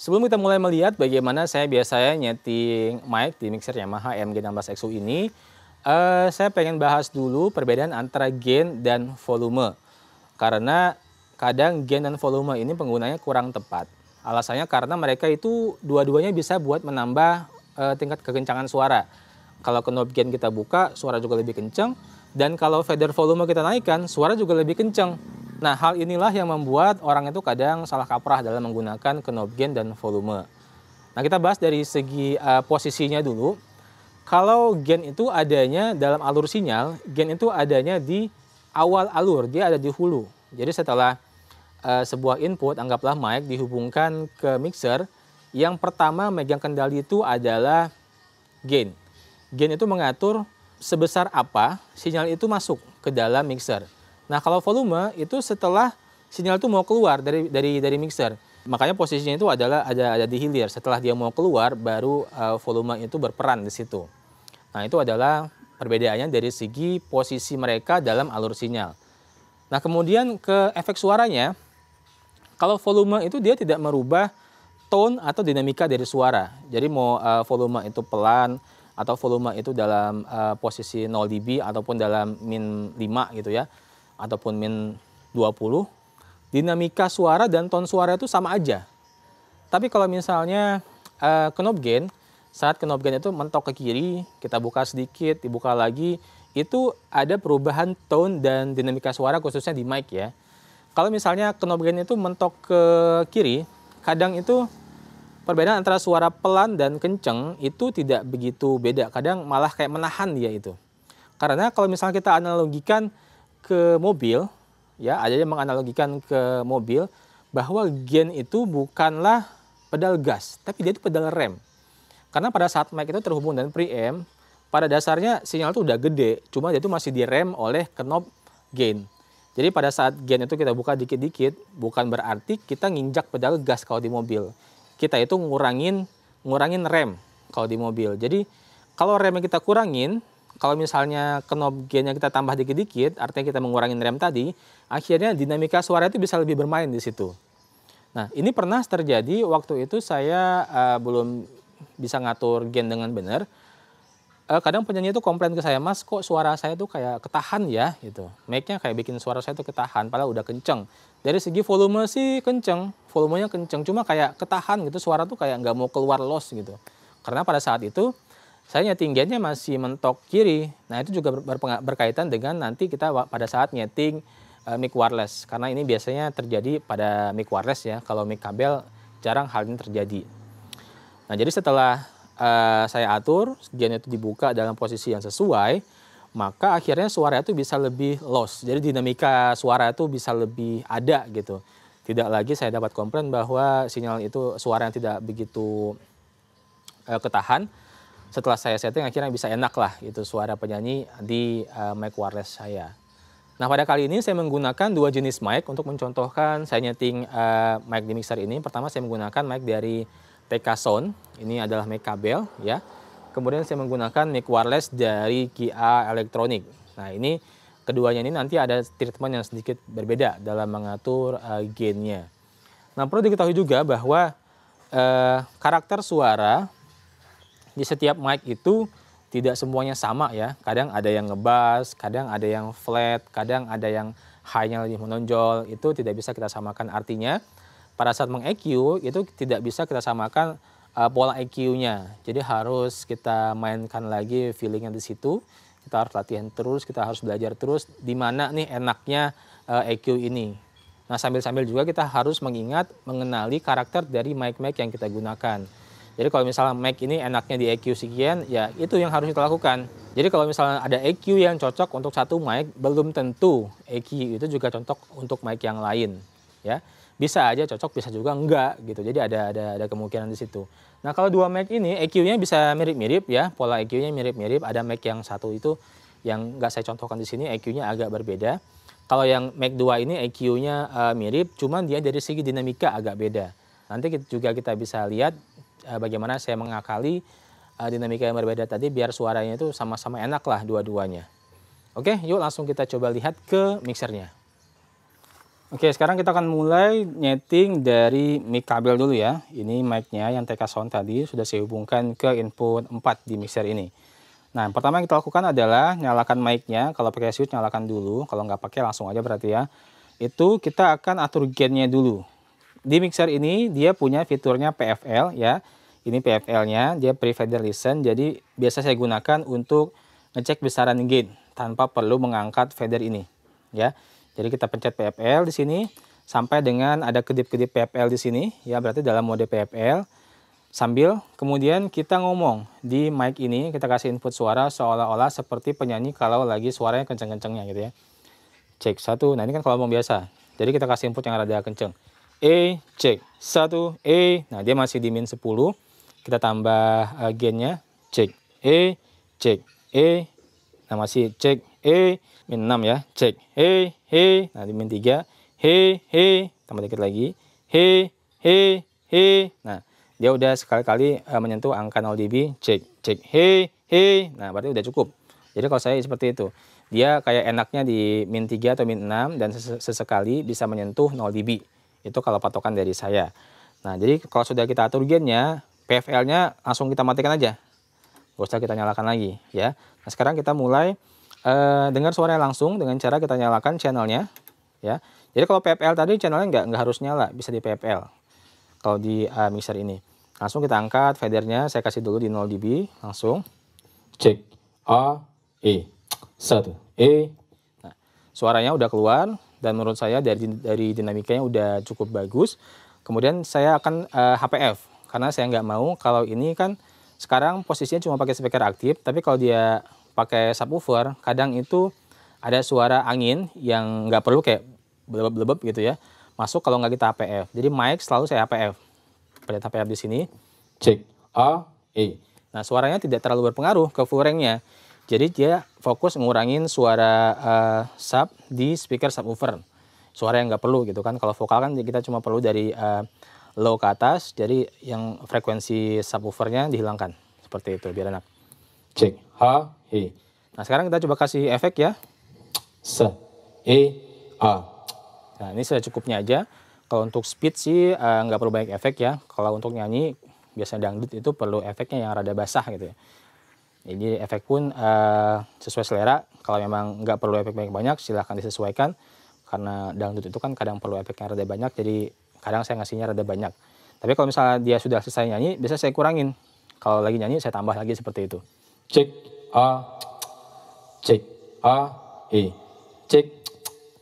Sebelum kita mulai melihat bagaimana saya biasanya nyeting mic di mixer Yamaha MG16 XU ini, uh, saya pengen bahas dulu perbedaan antara gain dan volume. Karena kadang gain dan volume ini penggunanya kurang tepat. Alasannya karena mereka itu dua-duanya bisa buat menambah uh, tingkat kekencangan suara. Kalau knob gain kita buka, suara juga lebih kencang. Dan kalau feather volume kita naikkan, suara juga lebih kencang. Nah, hal inilah yang membuat orang itu kadang salah kaprah dalam menggunakan knob gain dan volume. Nah, kita bahas dari segi uh, posisinya dulu. Kalau gain itu adanya dalam alur sinyal, gain itu adanya di awal alur, dia ada di hulu. Jadi setelah uh, sebuah input, anggaplah mic dihubungkan ke mixer, yang pertama megang kendali itu adalah gain. Gain itu mengatur sebesar apa sinyal itu masuk ke dalam mixer. Nah kalau volume itu setelah sinyal itu mau keluar dari dari dari mixer. Makanya posisinya itu adalah ada ada di hilir. Setelah dia mau keluar baru uh, volume itu berperan di situ. Nah itu adalah perbedaannya dari segi posisi mereka dalam alur sinyal. Nah kemudian ke efek suaranya, kalau volume itu dia tidak merubah tone atau dinamika dari suara. Jadi mau uh, volume itu pelan atau volume itu dalam uh, posisi 0 dB ataupun dalam min 5 gitu ya ataupun min 20, dinamika suara dan ton suara itu sama aja. Tapi kalau misalnya uh, knob gain, saat knob gain itu mentok ke kiri, kita buka sedikit, dibuka lagi, itu ada perubahan tone dan dinamika suara khususnya di mic ya. Kalau misalnya knob gain itu mentok ke kiri, kadang itu perbedaan antara suara pelan dan kenceng itu tidak begitu beda. Kadang malah kayak menahan dia itu. Karena kalau misalnya kita analogikan ke mobil, ya ada yang menganalogikan ke mobil bahwa gen itu bukanlah pedal gas, tapi dia itu pedal rem. Karena pada saat mic itu terhubung dengan preamp, pada dasarnya sinyal itu udah gede, cuma dia itu masih direm oleh knob gain. Jadi pada saat gain itu kita buka dikit-dikit, bukan berarti kita nginjak pedal gas kalau di mobil. Kita itu ngurangin ngurangin rem kalau di mobil. Jadi kalau rem yang kita kurangin, kalau misalnya knob gainnya kita tambah dikit-dikit, artinya kita mengurangi rem tadi, akhirnya dinamika suara itu bisa lebih bermain di situ. Nah, ini pernah terjadi waktu itu saya uh, belum bisa ngatur gain dengan benar. Uh, kadang penyanyi itu komplain ke saya, "Mas, kok suara saya tuh kayak ketahan ya?" gitu. make nya kayak bikin suara saya tuh ketahan padahal udah kenceng. Dari segi volume sih kenceng, volumenya kenceng, cuma kayak ketahan gitu, suara tuh kayak nggak mau keluar los gitu. Karena pada saat itu saya tinggiannya masih mentok kiri. Nah, itu juga berkaitan dengan nanti kita pada saat nyeting eh, mic wireless karena ini biasanya terjadi pada mic wireless ya. Kalau mic kabel jarang hal ini terjadi. Nah, jadi setelah uh, saya atur segiannya itu dibuka dalam posisi yang sesuai, maka akhirnya suara itu bisa lebih loss. Jadi dinamika suara itu bisa lebih ada gitu. Tidak lagi saya dapat komplain bahwa sinyal itu suara yang tidak begitu uh, ketahan setelah saya setting akhirnya bisa enak lah itu suara penyanyi di uh, mic wireless saya. Nah pada kali ini saya menggunakan dua jenis mic untuk mencontohkan saya nyeting uh, mic di mixer ini. Pertama saya menggunakan mic dari TK Sound, ini adalah mic kabel ya. Kemudian saya menggunakan mic wireless dari Kia Electronic. Nah ini keduanya ini nanti ada treatment yang sedikit berbeda dalam mengatur uh, gainnya. Nah perlu diketahui juga bahwa uh, karakter suara di setiap mic itu tidak semuanya sama ya. Kadang ada yang ngebass, kadang ada yang flat, kadang ada yang high-nya lebih menonjol. Itu tidak bisa kita samakan artinya. Pada saat meng-EQ itu tidak bisa kita samakan uh, pola EQ-nya. Jadi harus kita mainkan lagi feeling feelingnya di situ. Kita harus latihan terus, kita harus belajar terus di mana nih enaknya uh, EQ ini. Nah sambil-sambil juga kita harus mengingat mengenali karakter dari mic-mic yang kita gunakan jadi kalau misalnya Mac ini enaknya di EQ sekian, ya itu yang harus kita lakukan. Jadi kalau misalnya ada EQ yang cocok untuk satu mic, belum tentu EQ itu juga cocok untuk mic yang lain, ya. Bisa aja cocok, bisa juga enggak gitu. Jadi ada ada ada kemungkinan di situ. Nah, kalau dua mic ini EQ-nya bisa mirip-mirip ya, pola EQ-nya mirip-mirip. Ada mic yang satu itu yang nggak saya contohkan di sini EQ-nya agak berbeda. Kalau yang Mac 2 ini EQ-nya uh, eh, mirip, cuman dia dari segi dinamika agak beda. Nanti kita, juga kita bisa lihat Eh, bagaimana saya mengakali eh, dinamika yang berbeda tadi biar suaranya itu sama-sama enak lah dua-duanya. Oke, yuk langsung kita coba lihat ke mixernya. Oke, sekarang kita akan mulai nyeting dari mic kabel dulu ya. Ini mic-nya yang TK Sound tadi sudah saya hubungkan ke input 4 di mixer ini. Nah, yang pertama yang kita lakukan adalah nyalakan mic-nya. Kalau pakai switch nyalakan dulu, kalau nggak pakai langsung aja berarti ya. Itu kita akan atur gain-nya dulu. Di mixer ini dia punya fiturnya PFL ya. Ini PFL-nya, dia pre-fader listen. Jadi biasa saya gunakan untuk ngecek besaran gain tanpa perlu mengangkat fader ini ya. Jadi kita pencet PFL di sini sampai dengan ada kedip-kedip PFL di sini ya berarti dalam mode PFL sambil kemudian kita ngomong di mic ini kita kasih input suara seolah-olah seperti penyanyi kalau lagi suaranya kenceng-kencengnya gitu ya cek satu nah ini kan kalau ngomong biasa jadi kita kasih input yang rada kenceng E, C. 1, E. Nah, dia masih di min 10. Kita tambah uh, gennya. Cek. E, cek. E. Nah, masih cek. E. Min 6 ya. Cek. E, E, Nah, di min 3. He, he. Tambah dikit lagi. He, he, he. Nah, dia udah sekali-kali uh, menyentuh angka 0 dB. Cek. Cek. He, he. Nah, berarti udah cukup. Jadi kalau saya seperti itu. Dia kayak enaknya di min 3 atau min 6 dan ses sesekali bisa menyentuh 0 dB. Itu kalau patokan dari saya. Nah, jadi kalau sudah kita atur gennya, PFL-nya langsung kita matikan aja. Gak usah kita nyalakan lagi, ya. Nah, sekarang kita mulai eh, dengar suaranya langsung dengan cara kita nyalakan channelnya, ya. Jadi kalau PFL tadi channelnya nggak nggak harus nyala, bisa di PFL. Kalau di uh, mixer ini, langsung kita angkat fadernya, saya kasih dulu di 0 dB, langsung cek A E satu E. Nah, suaranya udah keluar, dan menurut saya dari dari dinamikanya udah cukup bagus. Kemudian saya akan uh, eh, HPF karena saya nggak mau kalau ini kan sekarang posisinya cuma pakai speaker aktif, tapi kalau dia pakai subwoofer kadang itu ada suara angin yang nggak perlu kayak belebep-belebep gitu ya masuk kalau nggak kita HPF. Jadi mic selalu saya HPF. Pada HPF di sini. Cek A E. Nah suaranya tidak terlalu berpengaruh ke full range-nya. Jadi dia fokus ngurangin suara uh, sub di speaker subwoofer. Suara yang nggak perlu gitu kan. Kalau vokal kan kita cuma perlu dari uh, low ke atas, jadi yang frekuensi subwoofernya dihilangkan. Seperti itu, biar enak. Cek, H, E. Nah sekarang kita coba kasih efek ya. S, E, A. Nah ini sudah cukupnya aja. Kalau untuk speed sih uh, nggak perlu banyak efek ya. Kalau untuk nyanyi biasanya dangdut itu perlu efeknya yang rada basah gitu ya. Jadi efek pun uh, sesuai selera. Kalau memang nggak perlu efek banyak-banyak, silahkan disesuaikan. Karena dangdut itu kan kadang perlu efek yang rada banyak, jadi kadang saya ngasihnya rada banyak. Tapi kalau misalnya dia sudah selesai nyanyi, biasanya saya kurangin. Kalau lagi nyanyi, saya tambah lagi seperti itu. Cek A, cek A, E, cek.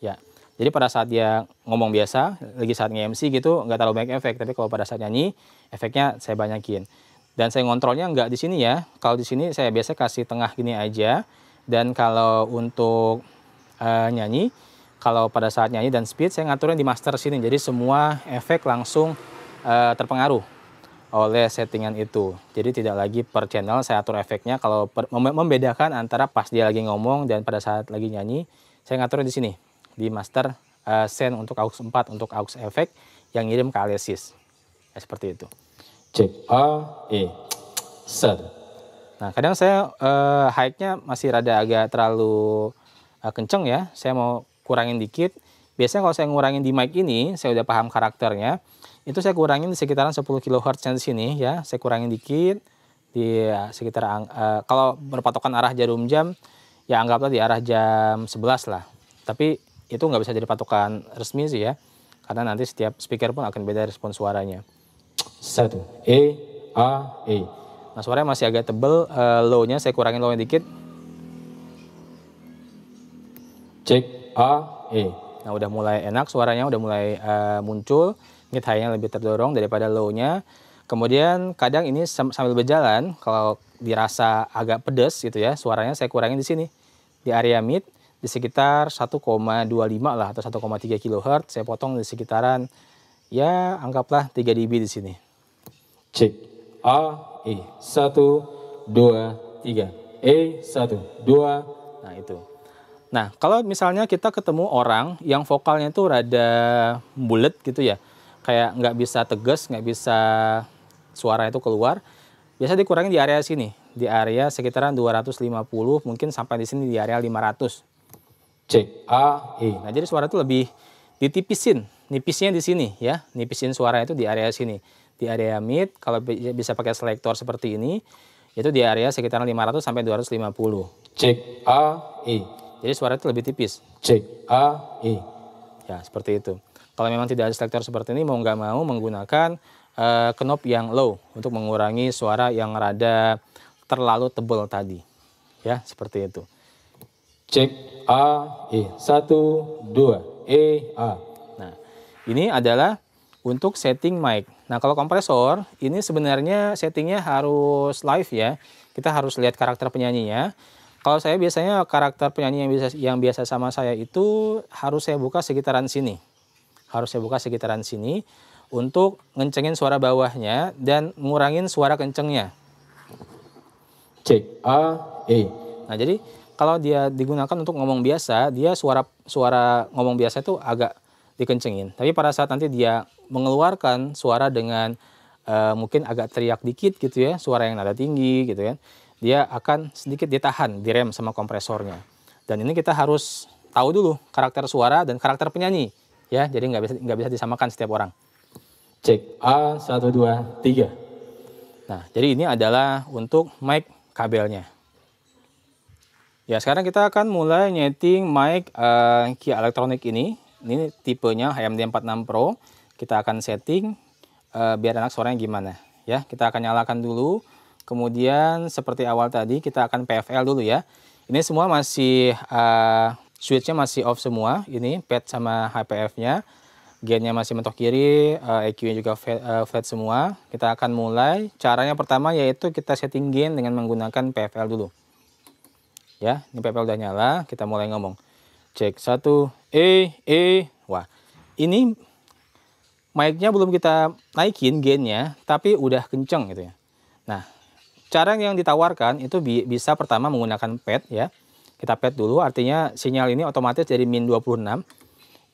Ya, jadi pada saat dia ngomong biasa, lagi saat nge-MC gitu, nggak terlalu banyak efek. Tapi kalau pada saat nyanyi, efeknya saya banyakin. Dan saya ngontrolnya nggak di sini ya. Kalau di sini saya biasa kasih tengah gini aja. Dan kalau untuk uh, nyanyi, kalau pada saat nyanyi dan speed saya ngaturnya di master sini. Jadi semua efek langsung uh, terpengaruh oleh settingan itu. Jadi tidak lagi per channel saya atur efeknya kalau per, membedakan antara pas dia lagi ngomong dan pada saat lagi nyanyi, saya ngaturnya di sini di master uh, eh, send untuk aux 4 untuk aux efek yang ngirim ke Alesis. Ya, seperti itu cek A E set. Nah kadang saya uh, eh, high-nya masih rada agak terlalu uh, kenceng ya. Saya mau kurangin dikit. Biasanya kalau saya ngurangin di mic ini, saya udah paham karakternya. Itu saya kurangin di sekitaran 10 kHz di sini ya. Saya kurangin dikit di ya, sekitar uh, kalau berpatokan arah jarum jam ya anggaplah di arah jam 11 lah. Tapi itu nggak bisa jadi patokan resmi sih ya. Karena nanti setiap speaker pun akan beda respon suaranya satu E A E nah suaranya masih agak tebel uh, eh, low nya saya kurangin low nya dikit cek A E nah udah mulai enak suaranya udah mulai uh, muncul mid high nya lebih terdorong daripada low nya kemudian kadang ini sambil berjalan kalau dirasa agak pedes gitu ya suaranya saya kurangin di sini di area mid di sekitar 1,25 lah atau 1,3 kHz saya potong di sekitaran ya anggaplah 3 dB di sini. Cek. A, E. 1, 2, 3. E, 1, 2. Nah, itu. Nah, kalau misalnya kita ketemu orang yang vokalnya itu rada bulat gitu ya, kayak nggak bisa tegas, nggak bisa suara itu keluar, biasa dikurangin di area sini, di area sekitaran 250, mungkin sampai di sini di area 500. C, A, E. Nah, jadi suara itu lebih ditipisin nipisnya di sini ya, nipisin suara itu di area sini. Di area mid kalau bisa pakai selektor seperti ini itu di area sekitar 500 sampai 250. Cek A E. Jadi suara itu lebih tipis. Cek A E. Ya, seperti itu. Kalau memang tidak ada selektor seperti ini mau nggak mau menggunakan uh, knob yang low untuk mengurangi suara yang rada terlalu tebal tadi. Ya, seperti itu. Cek A E Satu dua E A ini adalah untuk setting mic. Nah, kalau kompresor, ini sebenarnya settingnya harus live ya. Kita harus lihat karakter penyanyinya. Kalau saya biasanya karakter penyanyi yang biasa yang biasa sama saya itu harus saya buka sekitaran sini. Harus saya buka sekitaran sini untuk ngencengin suara bawahnya dan ngurangin suara kencengnya. C A E. Nah, jadi kalau dia digunakan untuk ngomong biasa, dia suara suara ngomong biasa itu agak dikencengin. Tapi pada saat nanti dia mengeluarkan suara dengan uh, mungkin agak teriak dikit gitu ya, suara yang nada tinggi gitu kan, dia akan sedikit ditahan, direm sama kompresornya. Dan ini kita harus tahu dulu karakter suara dan karakter penyanyi ya, jadi nggak bisa nggak bisa disamakan setiap orang. Cek A satu dua tiga. Nah, jadi ini adalah untuk mic kabelnya. Ya, sekarang kita akan mulai nyeting mic uh, Kia elektronik ini ini tipenya HMD 46 Pro kita akan setting uh, biar enak suaranya gimana ya kita akan nyalakan dulu kemudian seperti awal tadi kita akan PFL dulu ya ini semua masih uh, switchnya masih off semua ini pad sama HPF nya gainnya masih mentok kiri, uh, eh, EQ-nya juga flat, uh, flat semua. Kita akan mulai. Caranya pertama yaitu kita setting gain dengan menggunakan PFL dulu. Ya, ini PFL udah nyala, kita mulai ngomong cek satu e e wah ini mic-nya belum kita naikin gainnya tapi udah kenceng gitu ya nah cara yang ditawarkan itu bi bisa pertama menggunakan pad ya kita pad dulu artinya sinyal ini otomatis jadi min 26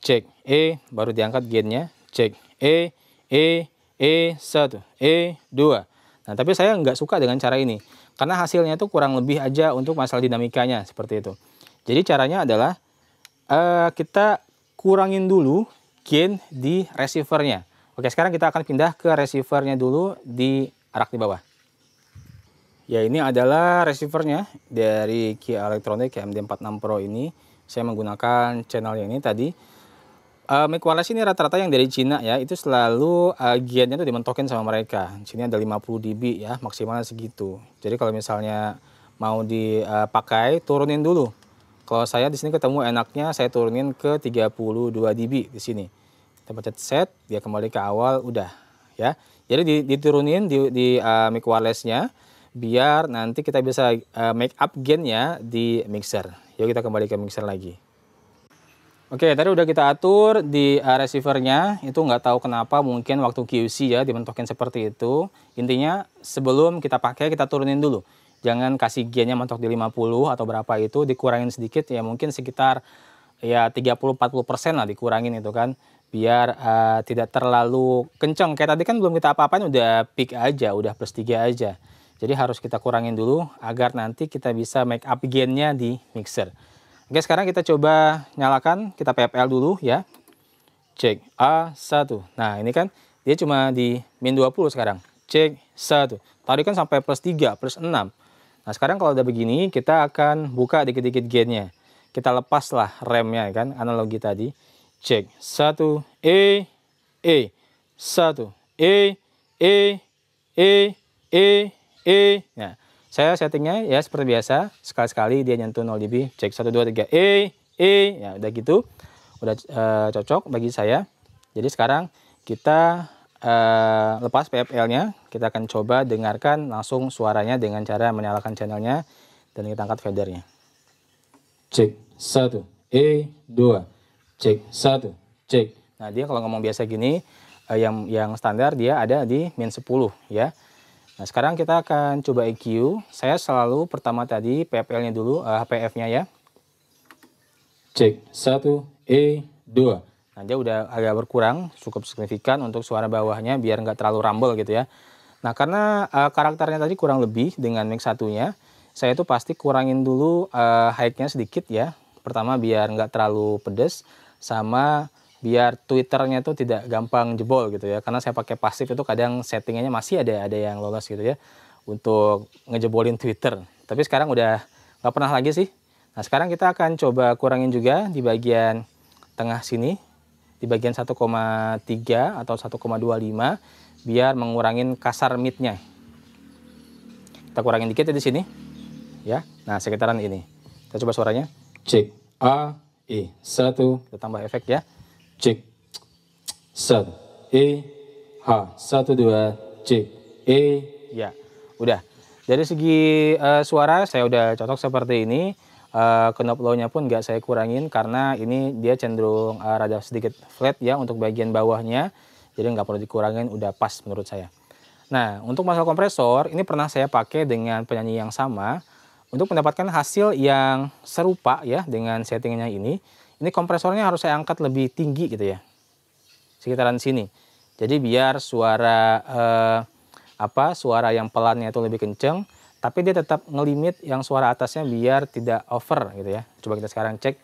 cek e baru diangkat gainnya cek e e e satu e dua nah tapi saya nggak suka dengan cara ini karena hasilnya itu kurang lebih aja untuk masalah dinamikanya seperti itu jadi caranya adalah uh, kita kurangin dulu gain di receivernya. Oke, sekarang kita akan pindah ke receivernya dulu di rak di bawah. Ya, ini adalah receivernya dari Kia Electronic MD46 Pro ini. Saya menggunakan channel yang ini tadi. Uh, mic wireless ini rata-rata yang dari Cina ya, itu selalu uh, itu itu dimentokin sama mereka. Sini ada 50 dB ya, maksimalnya segitu. Jadi kalau misalnya mau dipakai, eh, turunin dulu kalau saya di sini ketemu enaknya saya turunin ke 32 dB di sini. Kita pencet set, dia kembali ke awal, udah ya. Jadi diturunin di, di uh, mic wirelessnya biar nanti kita bisa uh, make up gainnya di mixer. Yuk kita kembali ke mixer lagi. Oke, tadi udah kita atur di uh, receivernya, itu nggak tahu kenapa mungkin waktu QC ya dimentokin seperti itu. Intinya sebelum kita pakai kita turunin dulu jangan kasih gainnya mentok di 50 atau berapa itu dikurangin sedikit ya mungkin sekitar ya 30-40 persen lah dikurangin itu kan biar uh, tidak terlalu kenceng kayak tadi kan belum kita apa-apain udah peak aja udah plus tiga aja jadi harus kita kurangin dulu agar nanti kita bisa make up gainnya di mixer oke sekarang kita coba nyalakan kita PPL dulu ya cek A1 nah ini kan dia cuma di min 20 sekarang cek satu tadi kan sampai plus tiga plus enam Nah sekarang kalau udah begini kita akan buka dikit-dikit gate-nya. Kita lepaslah remnya ya kan analogi tadi. Cek satu E E satu E E E E E. Nah saya settingnya ya seperti biasa sekali-sekali dia nyentuh 0 dB. Cek satu dua tiga E E. Ya udah gitu udah uh, cocok bagi saya. Jadi sekarang kita uh, lepas PFL-nya kita akan coba dengarkan langsung suaranya dengan cara menyalakan channelnya dan kita angkat fadernya. Cek, satu, E, dua, cek, satu, cek. Nah dia kalau ngomong biasa gini, eh, yang yang standar dia ada di min 10 ya. Nah sekarang kita akan coba EQ. Saya selalu pertama tadi ppl nya dulu, uh, eh, HPF-nya ya. Cek, satu, E, dua. Nah, dia udah agak berkurang, cukup signifikan untuk suara bawahnya biar nggak terlalu rumble gitu ya. Nah karena uh, karakternya tadi kurang lebih dengan mix satunya, saya itu pasti kurangin dulu uh, eh, high-nya sedikit ya. Pertama biar nggak terlalu pedes, sama biar twitternya itu tidak gampang jebol gitu ya karena saya pakai pasif itu kadang settingnya masih ada ada yang lolos gitu ya untuk ngejebolin twitter tapi sekarang udah nggak pernah lagi sih nah sekarang kita akan coba kurangin juga di bagian tengah sini di bagian 1,3 atau 1,25 biar mengurangi kasar meatnya. kita kurangin dikit ya di sini ya nah sekitaran ini kita coba suaranya c a e satu kita tambah efek ya c satu e h satu dua c e ya udah dari segi uh, suara saya udah cocok seperti ini uh, eh, knob low-nya pun nggak saya kurangin karena ini dia cenderung uh, rada sedikit flat ya untuk bagian bawahnya jadi nggak perlu dikurangin, udah pas menurut saya. Nah, untuk masalah kompresor, ini pernah saya pakai dengan penyanyi yang sama. Untuk mendapatkan hasil yang serupa ya dengan settingnya ini, ini kompresornya harus saya angkat lebih tinggi gitu ya. Sekitaran sini. Jadi biar suara eh, apa suara yang pelannya itu lebih kenceng, tapi dia tetap ngelimit yang suara atasnya biar tidak over gitu ya. Coba kita sekarang cek.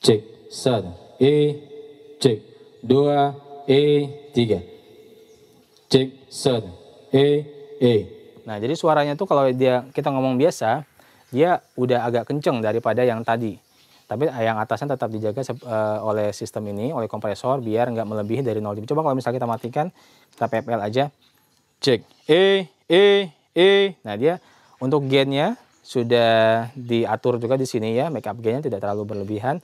Cek, satu, e, cek, dua, E3. Cek set E E. Nah, jadi suaranya tuh kalau dia kita ngomong biasa, dia udah agak kenceng daripada yang tadi. Tapi eh, yang atasnya tetap dijaga uh, oleh sistem ini, oleh kompresor, biar nggak melebihi dari 0 Coba kalau misalnya kita matikan, kita PPL aja, cek E, E, E. Nah dia untuk gainnya sudah diatur juga di sini ya, make up gainnya tidak terlalu berlebihan.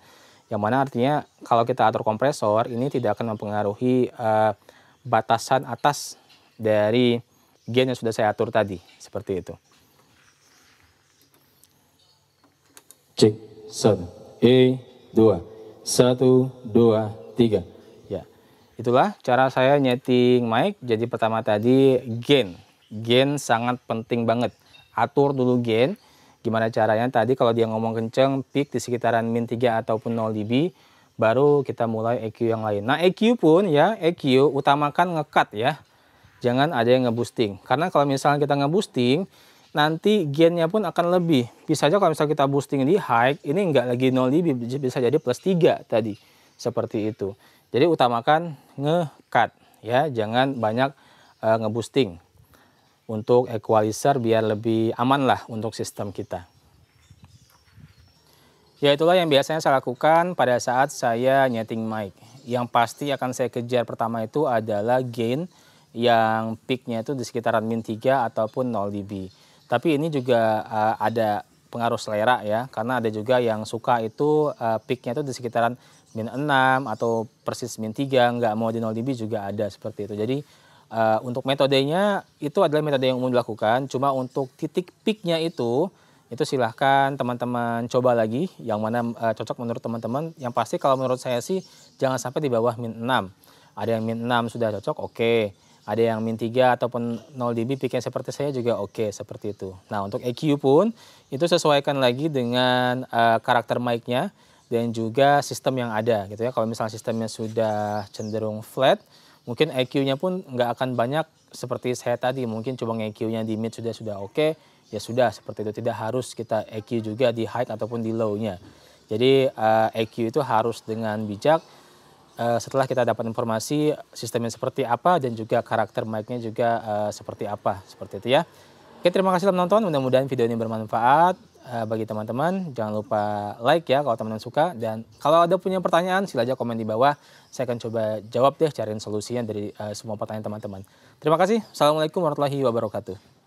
Yang mana artinya kalau kita atur kompresor ini tidak akan mempengaruhi uh, batasan atas dari gain yang sudah saya atur tadi, seperti itu. Cek, satu, E, dua, satu, dua, tiga. Ya, itulah cara saya nyeting mic. Jadi pertama tadi gain, gain sangat penting banget. Atur dulu gain Gimana caranya? Tadi kalau dia ngomong kenceng, peak di sekitaran min 3 ataupun 0 dB, baru kita mulai EQ yang lain. Nah, EQ pun ya, EQ utamakan ngekat ya. Jangan ada yang ngeboosting. Karena kalau misalnya kita ngeboosting, nanti gainnya pun akan lebih. Bisa aja kalau misalnya kita boosting di high, ini nggak lagi 0 dB, bisa jadi plus 3 tadi. Seperti itu. Jadi utamakan ngekat ya, jangan banyak uh, ngeboosting untuk equalizer biar lebih aman lah untuk sistem kita. Ya itulah yang biasanya saya lakukan pada saat saya nyeting mic. Yang pasti akan saya kejar pertama itu adalah gain yang peaknya itu di sekitaran min 3 ataupun 0 dB. Tapi ini juga uh, ada pengaruh selera ya, karena ada juga yang suka itu uh, peaknya itu di sekitaran min 6 atau persis min 3, nggak mau di 0 dB juga ada seperti itu. Jadi Uh, untuk metodenya itu adalah metode yang umum dilakukan, cuma untuk titik peaknya itu itu silahkan teman-teman coba lagi yang mana uh, cocok menurut teman-teman. Yang pasti kalau menurut saya sih jangan sampai di bawah min 6. Ada yang min 6 sudah cocok, oke. Okay. Ada yang min 3 ataupun 0 dB peaknya seperti saya juga oke okay, seperti itu. Nah untuk EQ pun itu sesuaikan lagi dengan uh, karakter mic-nya dan juga sistem yang ada gitu ya. Kalau misalnya sistemnya sudah cenderung flat, mungkin EQ-nya pun nggak akan banyak seperti saya tadi mungkin cuma EQ-nya di mid sudah sudah oke okay, ya sudah seperti itu tidak harus kita EQ juga di high ataupun di low-nya jadi uh, eh, EQ itu harus dengan bijak uh, setelah kita dapat informasi sistemnya seperti apa dan juga karakter mic-nya juga uh, seperti apa seperti itu ya oke terima kasih telah menonton mudah-mudahan video ini bermanfaat uh, bagi teman-teman. Jangan lupa like ya kalau teman-teman suka. Dan kalau ada punya pertanyaan, sila aja komen di bawah. Saya akan coba jawab deh, cariin solusinya dari uh, semua pertanyaan teman-teman. Terima kasih. Assalamualaikum warahmatullahi wabarakatuh.